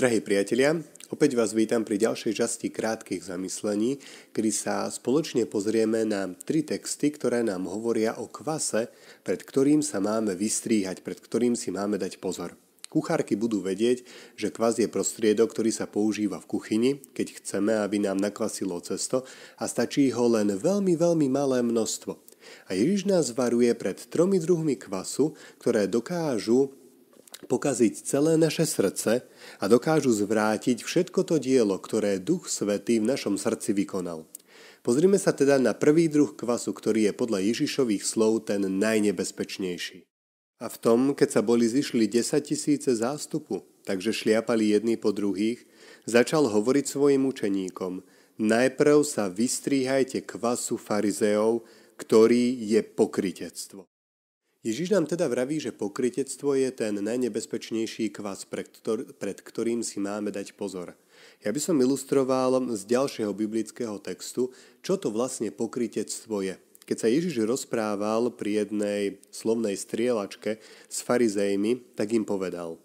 Drahí priatelia, opäť vás vítam pri ďalšej časti krátkých zamyslení, kedy sa spoločne pozrieme na tri texty, ktoré nám hovoria o kvase, pred ktorým sa máme vystríhať, pred ktorým si máme dať pozor. Kuchárky budú vedieť, že kvas je prostriedok, ktorý sa používa v kuchyni, keď chceme, aby nám nakvasilo cesto a stačí ho len veľmi, veľmi malé množstvo. A Ježiš nás varuje pred tromi druhmi kvasu, ktoré dokážu pokaziť celé naše srdce a dokážu zvrátiť všetko to dielo, ktoré Duch Svetý v našom srdci vykonal. Pozrime sa teda na prvý druh kvasu, ktorý je podľa Ježišových slov ten najnebezpečnejší. A v tom, keď sa boli zišli 10 tisíce zástupu, takže šliapali jedni po druhých, začal hovoriť svojim učeníkom, najprv sa vystríhajte kvasu farizeov, ktorý je pokritectvo. Ježiš nám teda vraví, že pokrytectvo je ten najnebezpečnejší kvas, pred, ktorým si máme dať pozor. Ja by som ilustroval z ďalšieho biblického textu, čo to vlastne pokrytectvo je. Keď sa Ježiš rozprával pri jednej slovnej strielačke s farizejmi, tak im povedal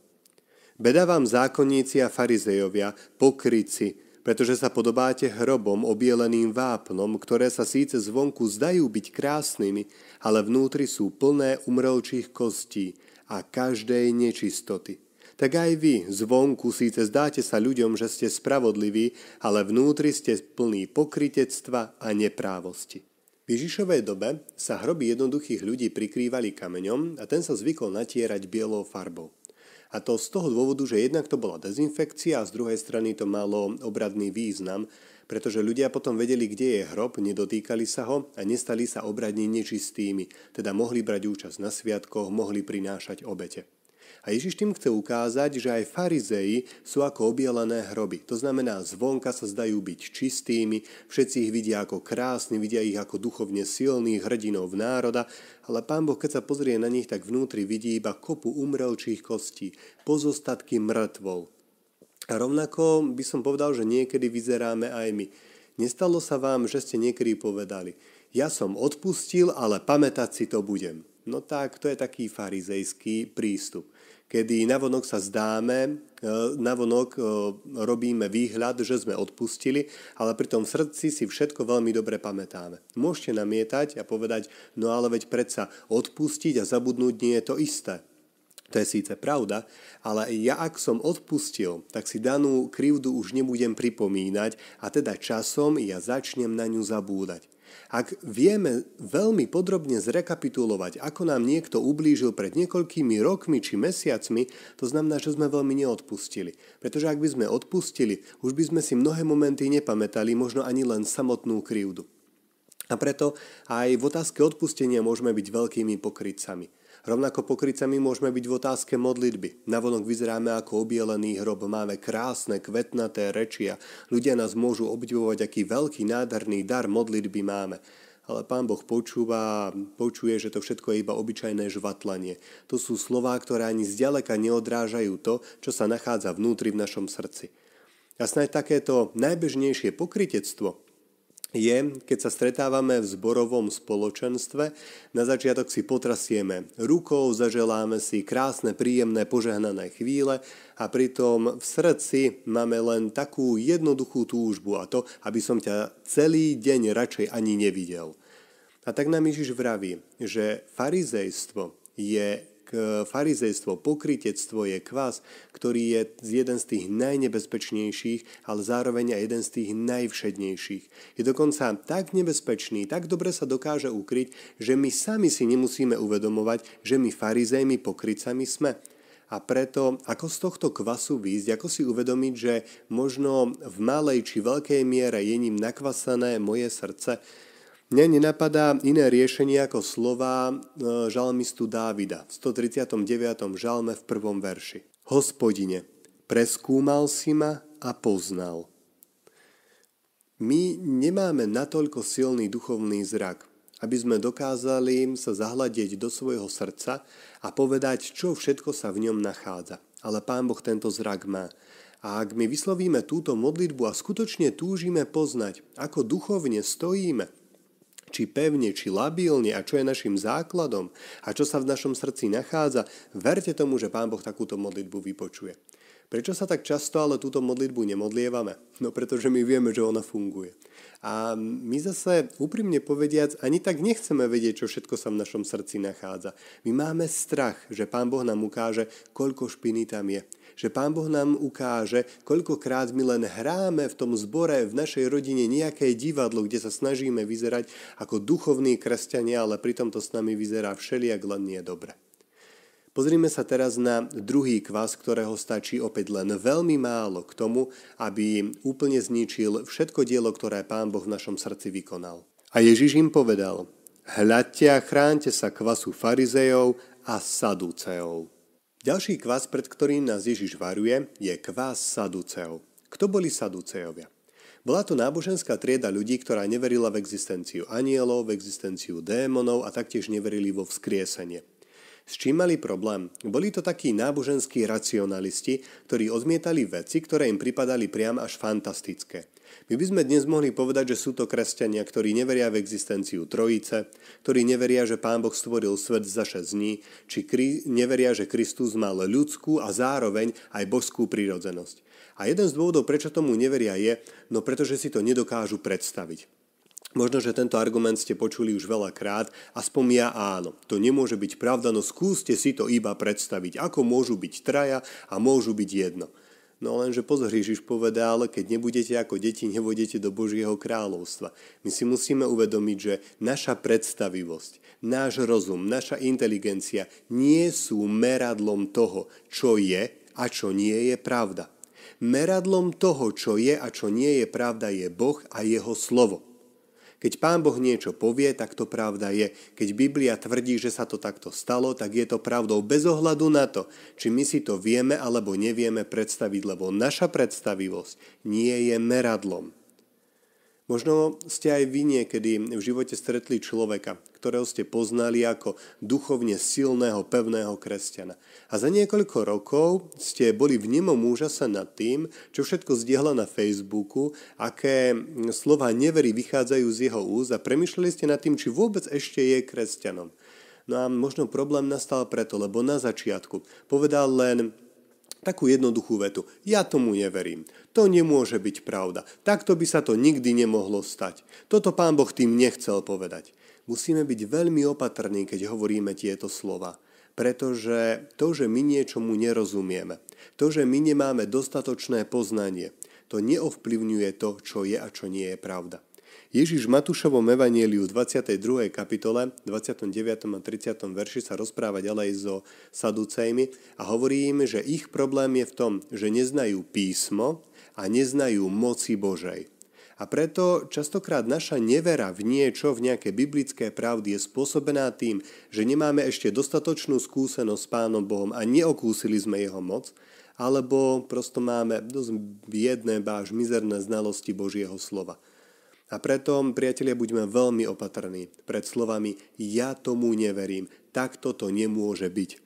Beda vám zákonníci a farizejovia, pokryci, pretože sa podobáte hrobom obieleným vápnom, ktoré sa síce zvonku zdajú byť krásnymi, ale vnútri sú plné umrelčích kostí a každej nečistoty. Tak aj vy zvonku síce zdáte sa ľuďom, že ste spravodliví, ale vnútri ste plní pokritectva a neprávosti. V Ježišovej dobe sa hroby jednoduchých ľudí prikrývali kameňom a ten sa zvykol natierať bielou farbou. A to z toho dôvodu, že jednak to bola dezinfekcia a z druhej strany to malo obradný význam, pretože ľudia potom vedeli, kde je hrob, nedotýkali sa ho a nestali sa obradne nečistými, teda mohli brať účasť na sviatkoch, mohli prinášať obete. A Ježiš tým chce ukázať, že aj farizei sú ako obielané hroby. To znamená, zvonka sa zdajú byť čistými, všetci ich vidia ako krásni, vidia ich ako duchovne silných hrdinov národa, ale pán Boh, keď sa pozrie na nich, tak vnútri vidí iba kopu umrelčích kostí, pozostatky mŕtvol. A rovnako by som povedal, že niekedy vyzeráme aj my. Nestalo sa vám, že ste niekedy povedali, ja som odpustil, ale pamätať si to budem. No tak, to je taký farizejský prístup kedy navonok sa zdáme, e, navonok e, robíme výhľad, že sme odpustili, ale pri tom srdci si všetko veľmi dobre pamätáme. Môžete namietať a povedať, no ale veď predsa odpustiť a zabudnúť nie je to isté. To je síce pravda, ale ja ak som odpustil, tak si danú krivdu už nebudem pripomínať a teda časom ja začnem na ňu zabúdať. Ak vieme veľmi podrobne zrekapitulovať, ako nám niekto ublížil pred niekoľkými rokmi či mesiacmi, to znamená, že sme veľmi neodpustili. Pretože ak by sme odpustili, už by sme si mnohé momenty nepamätali, možno ani len samotnú krivdu. A preto aj v otázke odpustenia môžeme byť veľkými pokrytcami. Rovnako pokrycami môžeme byť v otázke modlitby. Navonok vyzeráme ako obielený hrob, máme krásne kvetnaté rečia. Ľudia nás môžu obdivovať, aký veľký nádherný dar modlitby máme ale pán Boh počúva počuje, že to všetko je iba obyčajné žvatlanie. To sú slová, ktoré ani zďaleka neodrážajú to, čo sa nachádza vnútri v našom srdci. A snáď takéto najbežnejšie pokrytectvo, je, keď sa stretávame v zborovom spoločenstve, na začiatok si potrasieme rukou, zaželáme si krásne, príjemné, požehnané chvíle a pritom v srdci máme len takú jednoduchú túžbu a to, aby som ťa celý deň radšej ani nevidel. A tak nám Ježiš vraví, že farizejstvo je farizejstvo, pokritectvo je kvas, ktorý je jeden z tých najnebezpečnejších, ale zároveň aj jeden z tých najvšednejších. Je dokonca tak nebezpečný, tak dobre sa dokáže ukryť, že my sami si nemusíme uvedomovať, že my farizejmi, pokrycami sme. A preto, ako z tohto kvasu výjsť, ako si uvedomiť, že možno v malej či veľkej miere je ním nakvasané moje srdce, mne nenapadá iné riešenie ako slova e, žalmistu Dávida v 139. žalme v prvom verši. Hospodine, preskúmal si ma a poznal. My nemáme natoľko silný duchovný zrak, aby sme dokázali sa zahľadiť do svojho srdca a povedať, čo všetko sa v ňom nachádza. Ale Pán Boh tento zrak má. A ak my vyslovíme túto modlitbu a skutočne túžime poznať, ako duchovne stojíme či pevne, či labilne a čo je našim základom a čo sa v našom srdci nachádza, verte tomu, že Pán Boh takúto modlitbu vypočuje. Prečo sa tak často ale túto modlitbu nemodlievame? No pretože my vieme, že ona funguje. A my zase, úprimne povediac, ani tak nechceme vedieť, čo všetko sa v našom srdci nachádza. My máme strach, že Pán Boh nám ukáže, koľko špiny tam je že Pán Boh nám ukáže, koľkokrát my len hráme v tom zbore, v našej rodine nejaké divadlo, kde sa snažíme vyzerať ako duchovní kresťania, ale pritom to s nami vyzerá všeliak len nie dobre. Pozrime sa teraz na druhý kvas, ktorého stačí opäť len veľmi málo k tomu, aby úplne zničil všetko dielo, ktoré Pán Boh v našom srdci vykonal. A Ježiš im povedal, hľadte a chránte sa kvasu farizejov a saduceov. Ďalší kvás, pred ktorým nás Ježiš varuje, je kvás Saduceov. Kto boli Saduceovia? Bola to náboženská trieda ľudí, ktorá neverila v existenciu anielov, v existenciu démonov a taktiež neverili vo vzkriesenie. S čím mali problém? Boli to takí náboženskí racionalisti, ktorí odmietali veci, ktoré im pripadali priam až fantastické – my by sme dnes mohli povedať, že sú to kresťania, ktorí neveria v existenciu Trojice, ktorí neveria, že Pán Boh stvoril svet za 6 dní, či kri- neveria, že Kristus mal ľudskú a zároveň aj božskú prírodzenosť. A jeden z dôvodov, prečo tomu neveria je, no pretože si to nedokážu predstaviť. Možno, že tento argument ste počuli už veľakrát, aspoň ja áno, to nemôže byť pravda, no skúste si to iba predstaviť, ako môžu byť traja a môžu byť jedno. No lenže pozor, Ježiš povedal, keď nebudete ako deti, nevodete do Božieho kráľovstva. My si musíme uvedomiť, že naša predstavivosť, náš rozum, naša inteligencia nie sú meradlom toho, čo je a čo nie je pravda. Meradlom toho, čo je a čo nie je pravda, je Boh a jeho slovo. Keď pán Boh niečo povie, tak to pravda je. Keď Biblia tvrdí, že sa to takto stalo, tak je to pravdou bez ohľadu na to, či my si to vieme alebo nevieme predstaviť, lebo naša predstavivosť nie je meradlom. Možno ste aj vy niekedy v živote stretli človeka, ktorého ste poznali ako duchovne silného, pevného kresťana. A za niekoľko rokov ste boli v nemom úžase nad tým, čo všetko zdiehla na Facebooku, aké slova nevery vychádzajú z jeho úz a premyšľali ste nad tým, či vôbec ešte je kresťanom. No a možno problém nastal preto, lebo na začiatku povedal len Takú jednoduchú vetu. Ja tomu neverím. To nemôže byť pravda. Takto by sa to nikdy nemohlo stať. Toto pán Boh tým nechcel povedať. Musíme byť veľmi opatrní, keď hovoríme tieto slova pretože to, že my niečomu nerozumieme, to, že my nemáme dostatočné poznanie, to neovplyvňuje to, čo je a čo nie je pravda. Ježiš v Matúšovom evanieliu 22. kapitole, 29. a 30. verši sa rozpráva ďalej so Saducejmi a hovorí im, že ich problém je v tom, že neznajú písmo a neznajú moci Božej. A preto častokrát naša nevera v niečo, v nejaké biblické pravdy je spôsobená tým, že nemáme ešte dostatočnú skúsenosť s Pánom Bohom a neokúsili sme jeho moc, alebo prosto máme dosť biedné, až mizerné znalosti Božieho slova. A preto, priatelia, buďme veľmi opatrní pred slovami ja tomu neverím, takto to nemôže byť.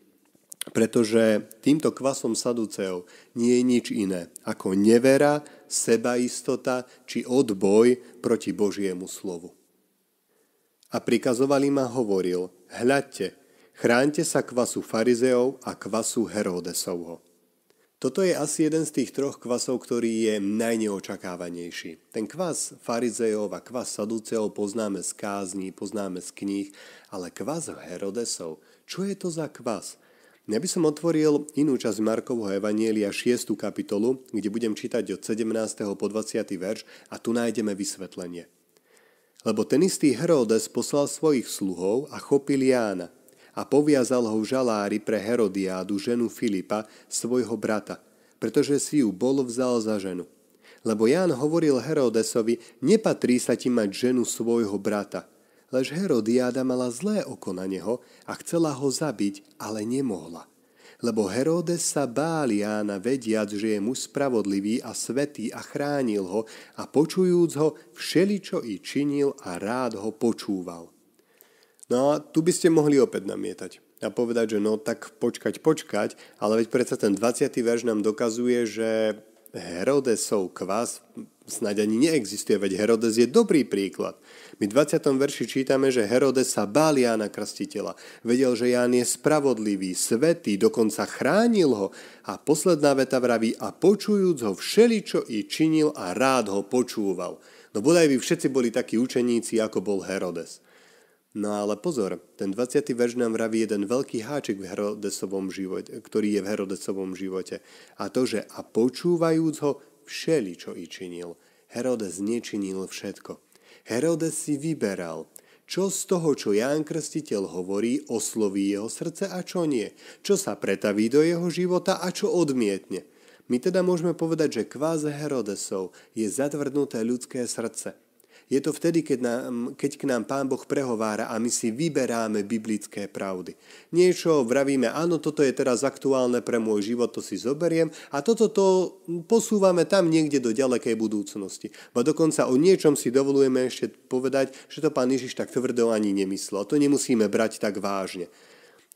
Pretože týmto kvasom saduceov nie je nič iné ako nevera, sebaistota či odboj proti Božiemu slovu. A prikazovali ma hovoril, hľadte, chránte sa kvasu farizeov a kvasu Herodesovho. Toto je asi jeden z tých troch kvasov, ktorý je najneočakávanejší. Ten kvas farizejov a kvas saduceov poznáme z kázní, poznáme z kníh, ale kvas Herodesov, čo je to za kvas? Ja by som otvoril inú časť Markovho Evanielia 6. kapitolu, kde budem čítať od 17. po 20. verš a tu nájdeme vysvetlenie. Lebo ten istý Herodes poslal svojich sluhov a chopil Jána, a poviazal ho v žalári pre Herodiádu, ženu Filipa, svojho brata, pretože si ju bol vzal za ženu. Lebo Ján hovoril Herodesovi, nepatrí sa ti mať ženu svojho brata. Lež Herodiáda mala zlé oko na neho a chcela ho zabiť, ale nemohla lebo Herodes sa bál Jána vediac, že je muž spravodlivý a svetý a chránil ho a počujúc ho všeličo i činil a rád ho počúval. No a tu by ste mohli opäť namietať a povedať, že no tak počkať, počkať, ale veď predsa ten 20. verš nám dokazuje, že Herodesov kvas snáď ani neexistuje, veď Herodes je dobrý príklad. My v 20. verši čítame, že Herodes sa bál Jána Krstiteľa. Vedel, že Ján je spravodlivý, svetý, dokonca chránil ho. A posledná veta vraví, a počujúc ho všeličo i činil a rád ho počúval. No bodaj by všetci boli takí učeníci, ako bol Herodes. No ale pozor, ten 20. verš nám vraví jeden veľký háčik v Herodesovom živote, ktorý je v Herodesovom živote. A to, že a počúvajúc ho, všeli, čo i činil. Herodes nečinil všetko. Herodes si vyberal, čo z toho, čo Ján Krstiteľ hovorí, osloví jeho srdce a čo nie, čo sa pretaví do jeho života a čo odmietne. My teda môžeme povedať, že kváze Herodesov je zatvrdnuté ľudské srdce – je to vtedy, keď, nám, keď k nám Pán Boh prehovára a my si vyberáme biblické pravdy. Niečo vravíme, áno, toto je teraz aktuálne pre môj život, to si zoberiem a toto to posúvame tam niekde do ďalekej budúcnosti. Ba dokonca o niečom si dovolujeme ešte povedať, že to Pán Ježiš tak tvrdo ani nemyslel. To nemusíme brať tak vážne.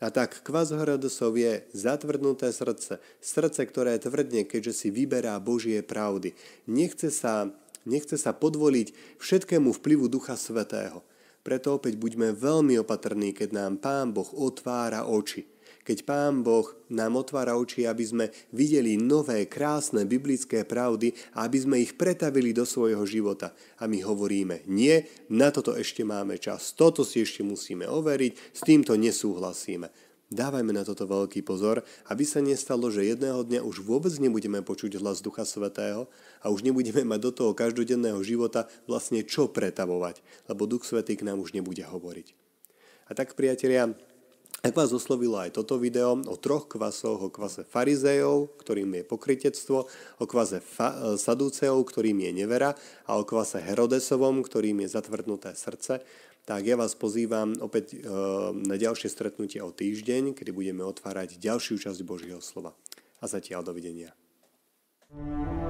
A tak kvazhradosov je zatvrdnuté srdce, srdce, ktoré tvrdne, keďže si vyberá Božie pravdy. Nechce sa nechce sa podvoliť všetkému vplyvu Ducha Svetého. Preto opäť buďme veľmi opatrní, keď nám Pán Boh otvára oči. Keď Pán Boh nám otvára oči, aby sme videli nové, krásne biblické pravdy a aby sme ich pretavili do svojho života. A my hovoríme, nie, na toto ešte máme čas, toto si ešte musíme overiť, s týmto nesúhlasíme. Dávajme na toto veľký pozor, aby sa nestalo, že jedného dňa už vôbec nebudeme počuť hlas Ducha Svetého a už nebudeme mať do toho každodenného života vlastne čo pretavovať, lebo Duch Svetý k nám už nebude hovoriť. A tak, priatelia, ak vás oslovilo aj toto video o troch kvasoch, o kvase farizejov, ktorým je pokritectvo, o kvase fa- e, ktorým je nevera a o kvase Herodesovom, ktorým je zatvrdnuté srdce, tak ja vás pozývam opäť eh, na ďalšie stretnutie o týždeň, kedy budeme otvárať ďalšiu časť Božieho slova. A zatiaľ dovidenia. thank you